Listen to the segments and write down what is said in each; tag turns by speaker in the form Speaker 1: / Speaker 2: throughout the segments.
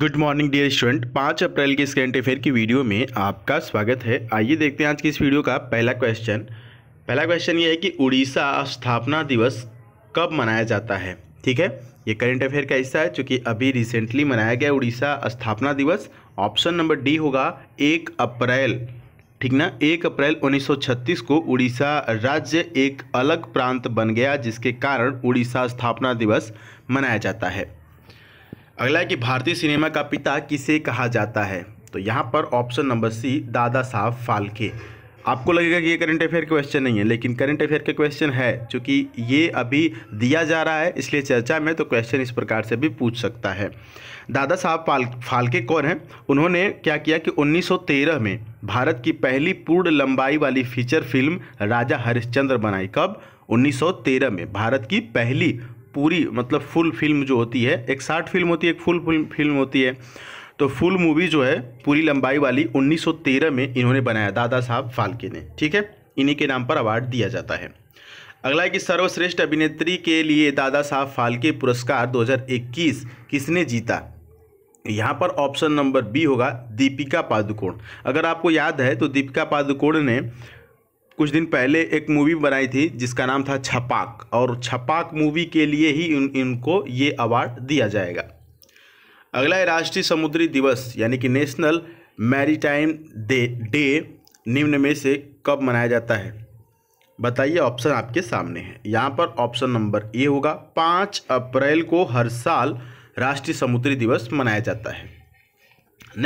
Speaker 1: good morning dear student पाँच अप्रैल के current affair की वीडियो में आपका स्वागत है आइए देखते हैं आज की इस वीडियो का पहला क्वेश्चन पहला क्वेश्चन ये है कि उड़ीसा स्थापना दिवस कब मनाया जाता है ठीक है ये करंट अफेयर का हिस्सा है चूँकि अभी रिसेंटली मनाया गया उड़ीसा स्थापना दिवस ऑप्शन नंबर डी होगा एक अप्रैल ठीक ना एक अप्रैल 1936 को उड़ीसा राज्य एक अलग प्रांत बन गया जिसके कारण उड़ीसा स्थापना दिवस मनाया जाता है अगला है कि भारतीय सिनेमा का पिता किसे कहा जाता है तो यहाँ पर ऑप्शन नंबर सी दादा साहब फाल्के आपको लगेगा कि ये करंट अफेयर के क्वेश्चन नहीं है लेकिन करंट अफेयर के क्वेश्चन है क्योंकि ये अभी दिया जा रहा है इसलिए चर्चा में तो क्वेश्चन इस प्रकार से भी पूछ सकता है दादा साहब फाल फाल्के कौन हैं उन्होंने क्या किया कि 1913 में भारत की पहली पूर्ण लंबाई वाली फीचर फिल्म राजा हरिश्चंद्र बनाई कब 1913 में भारत की पहली पूरी मतलब फुल फिल्म जो होती है एक शार्ट फिल्म होती है एक फुल फिल्म होती है तो फुल मूवी जो है पूरी लंबाई वाली 1913 में इन्होंने बनाया दादा साहब फाल्के ने ठीक है इन्हीं के नाम पर अवार्ड दिया जाता है अगला कि सर्वश्रेष्ठ अभिनेत्री के लिए दादा साहब फाल्के पुरस्कार 2021 किसने जीता यहाँ पर ऑप्शन नंबर बी होगा दीपिका पादुकोण अगर आपको याद है तो दीपिका पादुकोण ने कुछ दिन पहले एक मूवी बनाई थी जिसका नाम था छपाक और छपाक मूवी के लिए ही इन इनको ये अवार्ड दिया जाएगा अगला है राष्ट्रीय समुद्री दिवस यानी कि नेशनल मैरीटाइम डे डे निम्न में से कब मनाया जाता है बताइए ऑप्शन आपके सामने है यहाँ पर ऑप्शन नंबर ए होगा पाँच अप्रैल को हर साल राष्ट्रीय समुद्री दिवस मनाया जाता है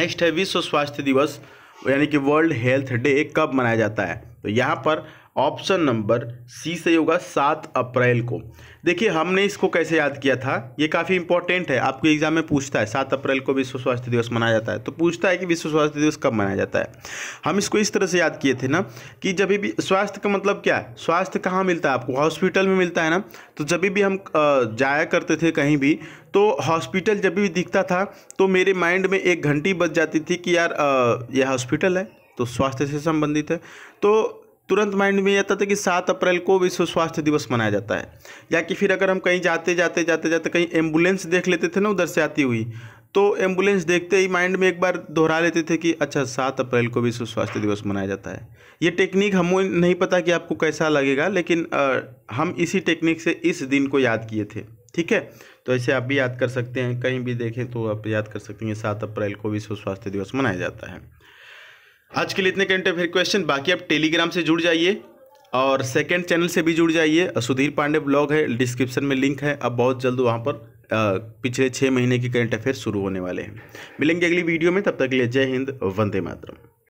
Speaker 1: नेक्स्ट है विश्व स्वास्थ्य दिवस यानी कि वर्ल्ड हेल्थ डे कब मनाया जाता है तो यहाँ पर ऑप्शन नंबर सी से होगा सात अप्रैल को देखिए हमने इसको कैसे याद किया था ये काफ़ी इंपॉर्टेंट है आपके एग्जाम में पूछता है सात अप्रैल को विश्व स्वास्थ्य दिवस मनाया जाता है तो पूछता है कि विश्व स्वास्थ्य दिवस कब मनाया जाता है हम इसको इस तरह से याद किए थे ना कि जब भी स्वास्थ्य का मतलब क्या है स्वास्थ्य कहाँ मिलता है आपको हॉस्पिटल में मिलता है ना तो जब भी हम जाया करते थे कहीं भी तो हॉस्पिटल जब भी दिखता था तो मेरे माइंड में एक घंटी बच जाती थी कि यार यह हॉस्पिटल है तो स्वास्थ्य से संबंधित है तो तुरंत माइंड में आता था कि सात अप्रैल को विश्व स्वास्थ्य दिवस मनाया जाता है या कि फिर अगर हम कहीं जाते जाते जाते जाते कहीं एम्बुलेंस देख लेते थे ना उधर से आती हुई तो एम्बुलेंस देखते ही माइंड में एक बार दोहरा लेते थे कि अच्छा सात अप्रैल को विश्व स्वास्थ्य दिवस मनाया जाता है ये टेक्निक हमें नहीं पता कि आपको कैसा लगेगा लेकिन आ, हम इसी टेक्निक से इस दिन को याद किए थे ठीक है तो ऐसे आप भी याद कर सकते हैं कहीं भी देखें तो आप याद कर सकते हैं सात अप्रैल को विश्व स्वास्थ्य दिवस मनाया जाता है आज के लिए इतने करंट फिर क्वेश्चन बाकी आप टेलीग्राम से जुड़ जाइए और सेकंड चैनल से भी जुड़ जाइए सुधीर पांडे ब्लॉग है डिस्क्रिप्शन में लिंक है अब बहुत जल्द वहाँ पर पिछले छः महीने के करंट अफेयर शुरू होने वाले हैं मिलेंगे अगली वीडियो में तब तक के लिए जय हिंद वंदे मातरम